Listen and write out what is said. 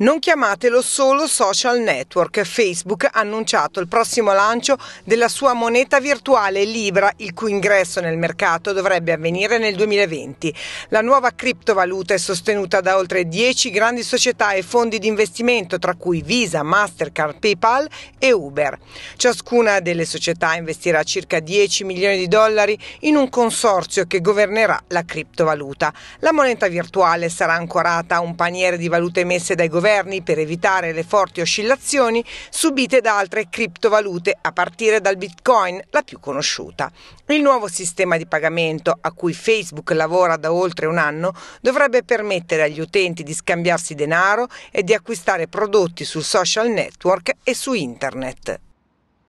Non chiamatelo solo social network. Facebook ha annunciato il prossimo lancio della sua moneta virtuale Libra, il cui ingresso nel mercato dovrebbe avvenire nel 2020. La nuova criptovaluta è sostenuta da oltre 10 grandi società e fondi di investimento, tra cui Visa, Mastercard, PayPal e Uber. Ciascuna delle società investirà circa 10 milioni di dollari in un consorzio che governerà la criptovaluta. La moneta virtuale sarà ancorata a un paniere di valute emesse dai governi governi per evitare le forti oscillazioni subite da altre criptovalute, a partire dal Bitcoin, la più conosciuta. Il nuovo sistema di pagamento, a cui Facebook lavora da oltre un anno, dovrebbe permettere agli utenti di scambiarsi denaro e di acquistare prodotti sul social network e su internet.